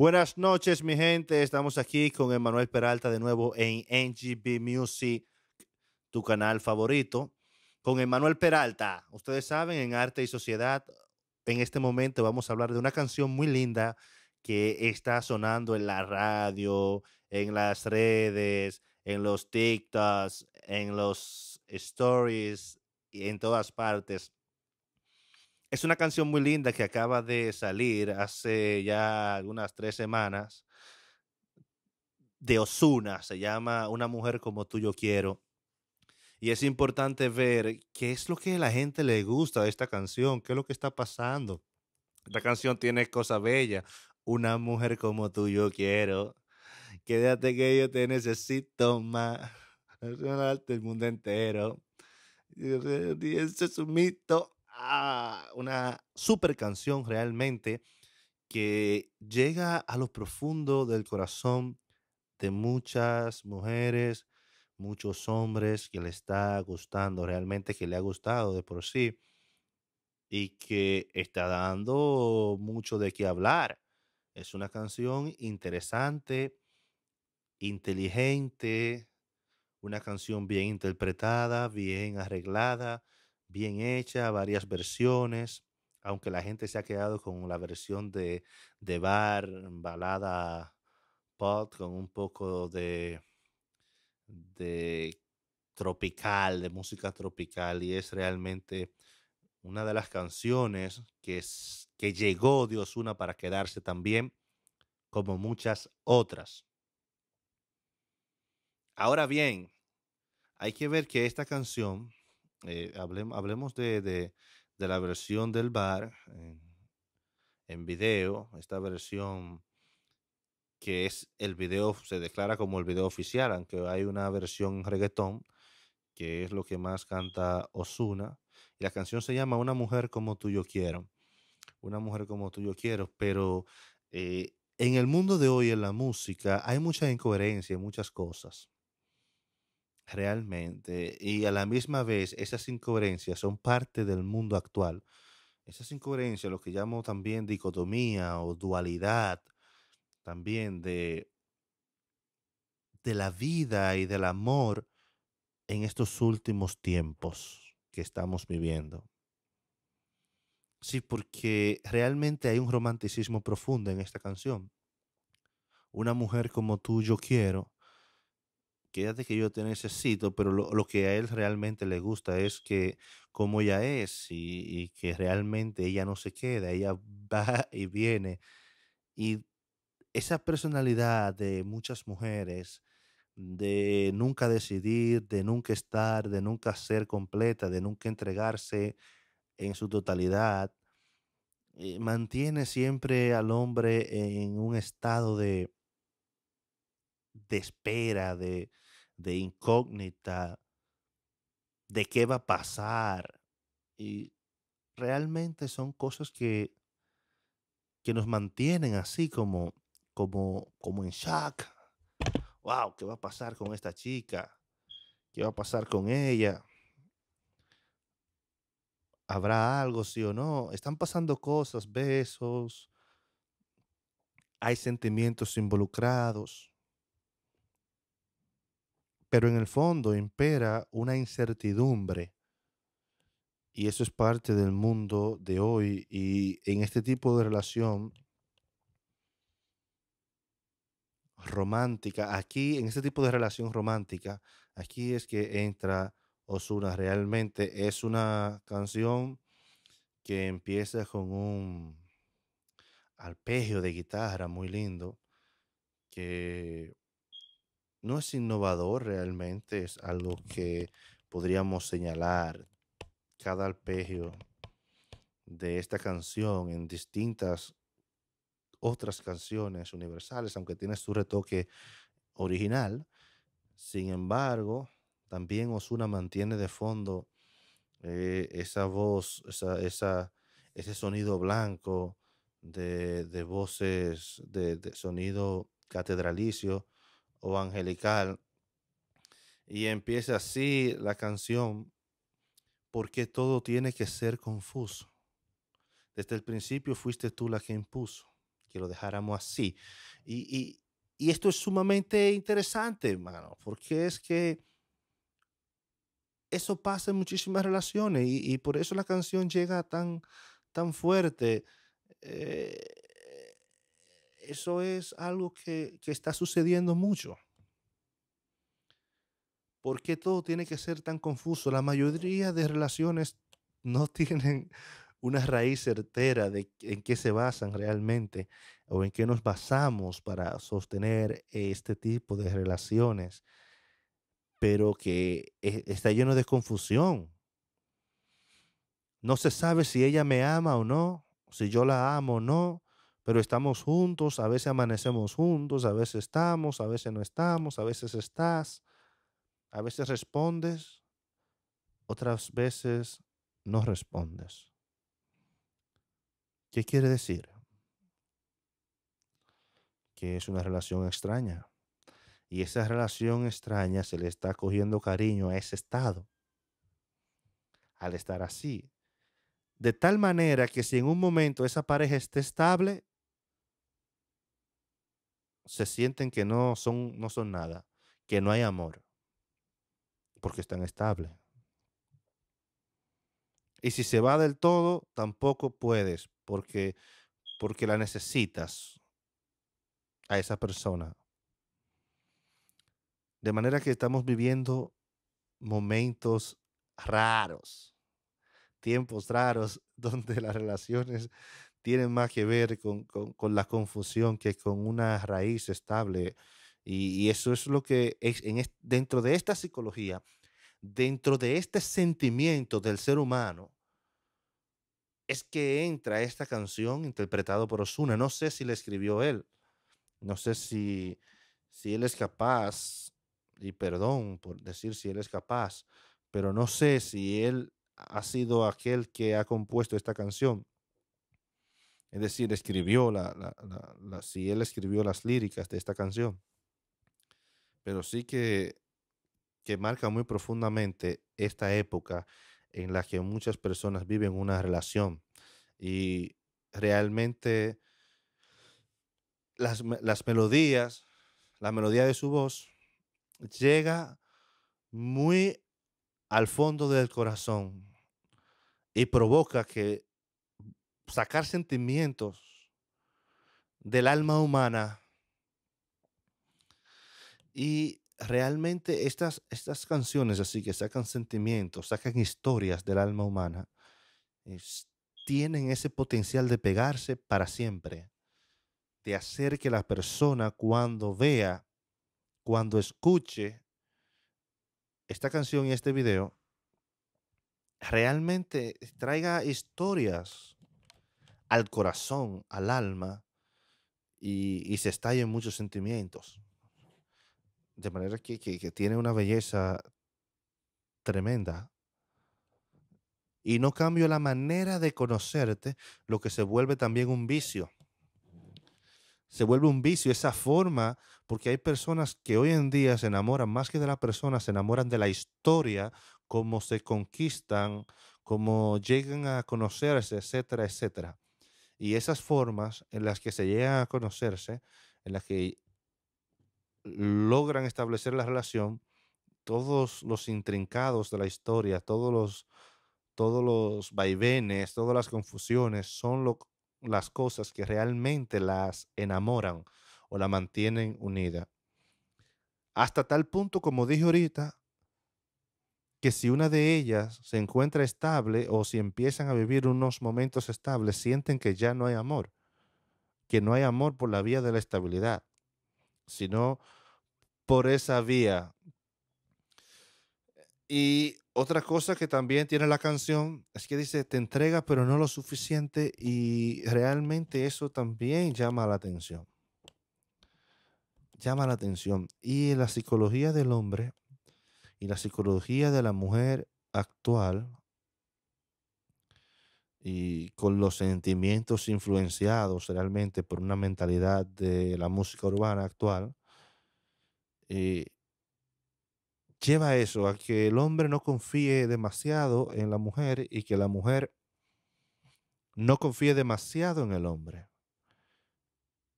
Buenas noches, mi gente. Estamos aquí con Emanuel Peralta de nuevo en NGB Music, tu canal favorito. Con Emanuel Peralta, ustedes saben, en Arte y Sociedad, en este momento vamos a hablar de una canción muy linda que está sonando en la radio, en las redes, en los TikToks, en los stories y en todas partes. Es una canción muy linda que acaba de salir hace ya algunas tres semanas de Osuna, se llama Una mujer como tú yo quiero. Y es importante ver qué es lo que a la gente le gusta de esta canción, qué es lo que está pasando. Esta canción tiene cosas bellas. Una mujer como tú yo quiero. Quédate que yo te necesito más. el mundo entero. Y ese es un mito una super canción realmente que llega a lo profundo del corazón de muchas mujeres, muchos hombres que le está gustando realmente, que le ha gustado de por sí y que está dando mucho de qué hablar. Es una canción interesante, inteligente, una canción bien interpretada, bien arreglada, bien hecha, varias versiones, aunque la gente se ha quedado con la versión de, bar, balada pop, con un poco de, de tropical, de música tropical, y es realmente una de las canciones que, que llegó dios una para quedarse también, como muchas otras. Ahora bien, hay que ver que esta canción eh, hablemos de, la versión del bar en, video, esta versión que es el video, se declara como el video oficial, aunque hay una versión reggaetón, que es lo que más canta Osuna. Y la canción se llama Una mujer como tú yo quiero. Una mujer como tú yo quiero, pero eh, en el mundo de hoy, en la música, hay mucha incoherencia, muchas cosas realmente. Y a la misma vez, esas incoherencias son parte del mundo actual. Esas incoherencias, lo que llamo también dicotomía o dualidad, también de, de la vida y del amor en estos últimos tiempos que estamos viviendo. Sí, porque realmente hay un romanticismo profundo en esta canción. Una mujer como tú yo quiero, quédate que yo te necesito, pero lo, lo, que a él realmente le gusta es que como ella es y, que realmente ella no se queda, ella va y viene. Y esa personalidad de muchas mujeres, de nunca decidir, de nunca estar, de nunca ser completa, de nunca entregarse en su totalidad, eh, mantiene siempre al hombre en un estado de de espera, de, incógnita, de qué va a pasar. Y realmente son cosas que, que nos mantienen así como, como, como en shock. Wow, ¿qué va a pasar con esta chica? ¿Qué va a pasar con ella? ¿Habrá algo, sí o no? Están pasando cosas, besos, hay sentimientos involucrados pero en el fondo impera una incertidumbre. Y eso es parte del mundo de hoy. Y en este tipo de relación romántica, aquí, en este tipo de relación romántica, aquí es que entra Osuna. Realmente es una canción que empieza con un arpegio de guitarra muy lindo, que no es innovador realmente, es algo que podríamos señalar cada arpegio de esta canción en distintas otras canciones universales, aunque tiene su retoque original. Sin embargo, también Osuna mantiene de fondo eh, esa voz, ese sonido blanco de, voces, de, sonido catedralicio o angelical. Y empieza así la canción, porque todo tiene que ser confuso. Desde el principio fuiste tú la que impuso que lo dejáramos así. Y, esto es sumamente interesante, hermano, porque es que eso pasa en muchísimas relaciones y, por eso la canción llega tan, tan fuerte. Eh, eso es algo que, está sucediendo mucho. ¿Por qué todo tiene que ser tan confuso? La mayoría de relaciones no tienen una raíz certera de en qué se basan realmente o en qué nos basamos para sostener este tipo de relaciones, pero que e, está lleno de confusión. No se sabe si ella me ama o no, si yo la amo o no, pero estamos juntos, a veces amanecemos juntos, a veces estamos, a veces no estamos, a veces estás, a veces respondes, otras veces no respondes. ¿Qué quiere decir? Que es una relación extraña. Y esa relación extraña se le está cogiendo cariño a ese estado. Al estar así. De tal manera que si en un momento esa pareja esté estable, se sienten que no son, no son nada, que no hay amor, porque están estables. Y si se va del todo, tampoco puedes, porque, porque la necesitas a esa persona. De manera que estamos viviendo momentos raros, tiempos raros, donde las relaciones tienen más que ver con, con, la confusión que con una raíz estable. Y, eso es lo que es, dentro de esta psicología, dentro de este sentimiento del ser humano, es que entra esta canción interpretada por Osuna. No sé si la escribió él. No sé si, si él es capaz, y perdón por decir si él es capaz, pero no sé si él ha sido aquel que ha compuesto esta canción. Es decir, escribió la, si él escribió las líricas de esta canción. Pero sí que, marca muy profundamente esta época en la que muchas personas viven una relación y realmente las, las melodías, la melodía de su voz llega muy al fondo del corazón y provoca que sacar sentimientos del alma humana. Y realmente estas, estas canciones así que sacan sentimientos, sacan historias del alma humana, tienen ese potencial de pegarse para siempre, de hacer que la persona cuando vea, cuando escuche esta canción y este video, realmente traiga historias al corazón, al alma, y, se estalla en muchos sentimientos. De manera que, que tiene una belleza tremenda. Y no cambio la manera de conocerte, lo que se vuelve también un vicio. Se vuelve un vicio esa forma, porque hay personas que hoy en día se enamoran más que de la persona, se enamoran de la historia, cómo se conquistan, cómo llegan a conocerse, etcétera, etcétera. Y esas formas en las que se llega a conocerse, en las que logran establecer la relación, todos los intrincados de la historia, todos los, todos los vaivenes, todas las confusiones son lo, las cosas que realmente las enamoran o la mantienen unida. Hasta tal punto, como dije ahorita, que si una de ellas se encuentra estable o si empiezan a vivir unos momentos estables, sienten que ya no hay amor, que no hay amor por la vía de la estabilidad, sino por esa vía. Y otra cosa que también tiene la canción es que dice, te entrega pero no lo suficiente y realmente eso también llama la atención. Llama la atención. Y la psicología del hombre y la psicología de la mujer actual y con los sentimientos influenciados realmente por una mentalidad de la música urbana actual, eh, lleva eso, a que el hombre no confíe demasiado en la mujer y que la mujer no confíe demasiado en el hombre.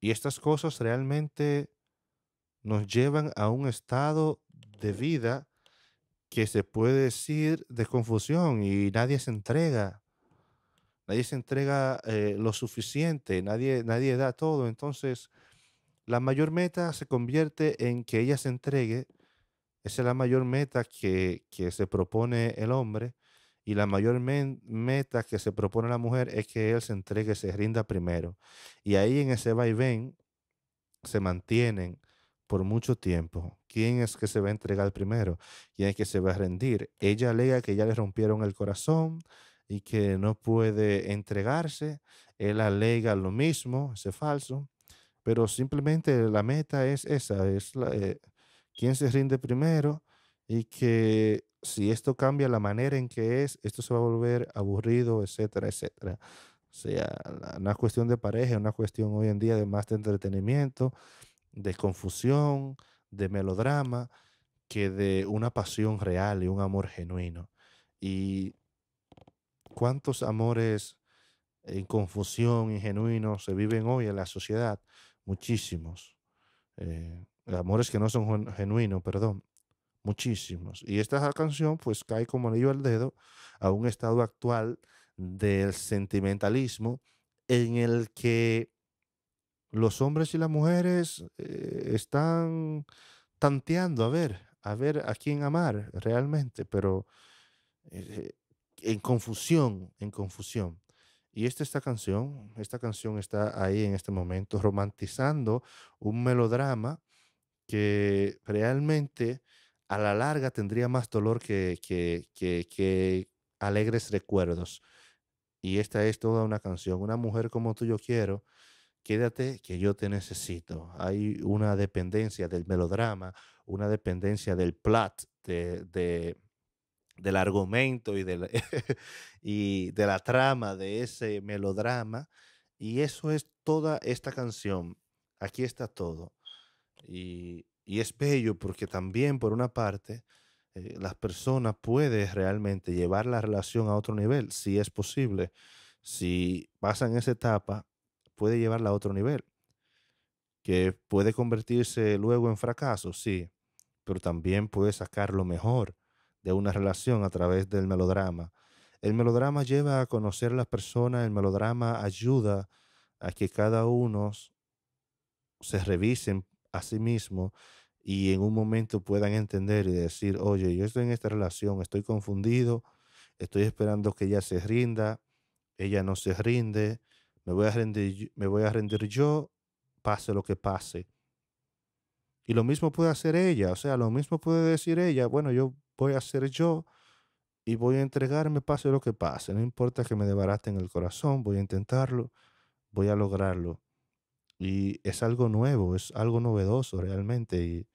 Y estas cosas realmente nos llevan a un estado de vida que se puede decir de confusión y nadie se entrega. Nadie se entrega eh, lo suficiente, nadie, nadie da todo. Entonces, la mayor meta se convierte en que ella se entregue. Esa es la mayor meta que, se propone el hombre. Y la mayor meta que se propone la mujer es que él se entregue, se rinda primero. Y ahí en ese vaivén se mantienen por mucho tiempo. ¿Quién es que se va a entregar primero? ¿Quién es que se va a rendir? Ella alega que ya le rompieron el corazón y que no puede entregarse. Él alega lo mismo, ese falso. Pero simplemente la meta es esa, es eh, quién se rinde primero y que si esto cambia la manera en que es, esto se va a volver aburrido, etcétera, etcétera. O sea, una cuestión de pareja, una cuestión hoy en día de más de entretenimiento de confusión, de melodrama, que de una pasión real y un amor genuino. Y cuántos amores en confusión y genuinos se viven hoy en la sociedad, muchísimos. Eh, amores que no son genuinos, perdón, muchísimos. Y esta canción pues cae como anillo al dedo a un estado actual del sentimentalismo en el que los hombres y las mujeres eh, están tanteando a ver, a ver a quién amar realmente, pero eh, en confusión, en confusión. Y esta, esta canción, esta canción está ahí en este momento romantizando un melodrama que realmente a la larga tendría más dolor que, que alegres recuerdos. Y esta es toda una canción, una mujer como tú yo quiero, quédate que yo te necesito. Hay una dependencia del melodrama, una dependencia del plot, de, del argumento y de, la, y de la trama de ese melodrama. Y eso es toda esta canción. Aquí está todo. Y, es bello porque también, por una parte, eh, las personas pueden realmente llevar la relación a otro nivel, si es posible. Si pasan esa etapa, puede llevarla a otro nivel. Que puede convertirse luego en fracaso, sí, pero también puede sacar lo mejor de una relación a través del melodrama. El melodrama lleva a conocer a las personas, el melodrama ayuda a que cada uno se revisen a sí mismo y en un momento puedan entender y decir, oye, yo estoy en esta relación, estoy confundido, estoy esperando que ella se rinda, ella no se rinde, me voy a rendir, me voy a rendir yo, pase lo que pase. Y lo mismo puede hacer ella, o sea, lo mismo puede decir ella, bueno, yo voy a ser yo y voy a entregarme, pase lo que pase, no importa que me debaraten el corazón, voy a intentarlo, voy a lograrlo. Y es algo nuevo, es algo novedoso realmente. Y,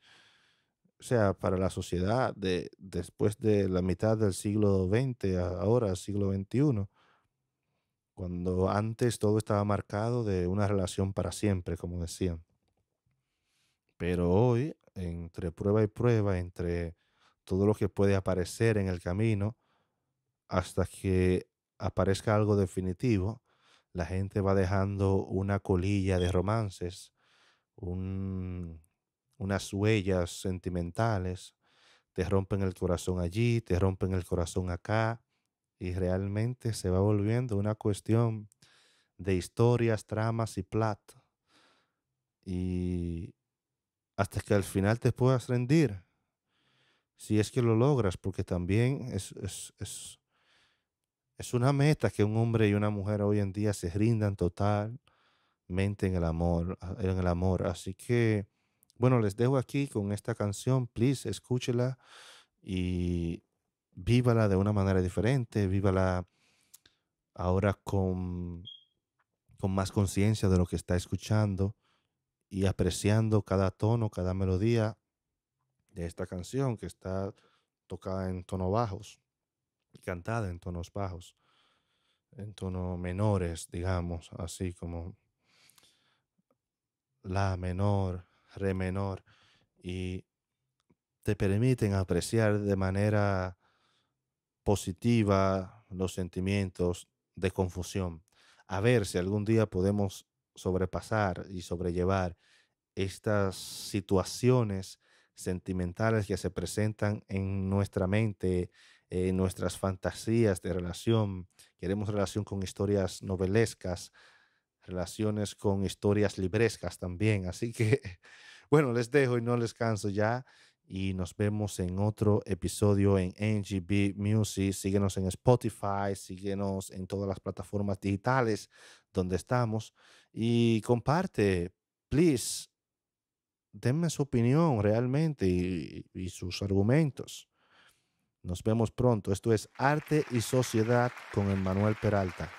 o sea, para la sociedad de, después de la mitad del siglo XX, ahora siglo XXI, cuando antes todo estaba marcado de una relación para siempre, como decían. Pero hoy, entre prueba y prueba, entre todo lo que puede aparecer en el camino, hasta que aparezca algo definitivo, la gente va dejando una colilla de romances, unas huellas sentimentales, te rompen el corazón allí, te rompen el corazón acá, y realmente se va volviendo una cuestión de historias, tramas y plata. Y hasta que al final te puedas rendir, si es que lo logras, porque también es, es, es, es una meta que un hombre y una mujer hoy en día se rindan totalmente en el amor, en el amor. Así que, bueno, les dejo aquí con esta canción, please, escúchela y vívala de una manera diferente, vívala ahora con, con más conciencia de lo que está escuchando y apreciando cada tono, cada melodía de esta canción que está tocada en tonos bajos cantada en tonos bajos, en tonos menores, digamos, así como la menor, re menor, y te permiten apreciar de manera positiva los sentimientos de confusión. A ver si algún día podemos sobrepasar y sobrellevar estas situaciones sentimentales que se presentan en nuestra mente, en nuestras fantasías de relación. Queremos relación con historias novelescas, relaciones con historias librescas también. Así que, bueno, les dejo y no les canso ya y nos vemos en otro episodio en NGB Music. Síguenos en Spotify, síguenos en todas las plataformas digitales donde estamos y comparte, please. Denme su opinión realmente y, sus argumentos. Nos vemos pronto. Esto es Arte y Sociedad con Emmanuel Peralta.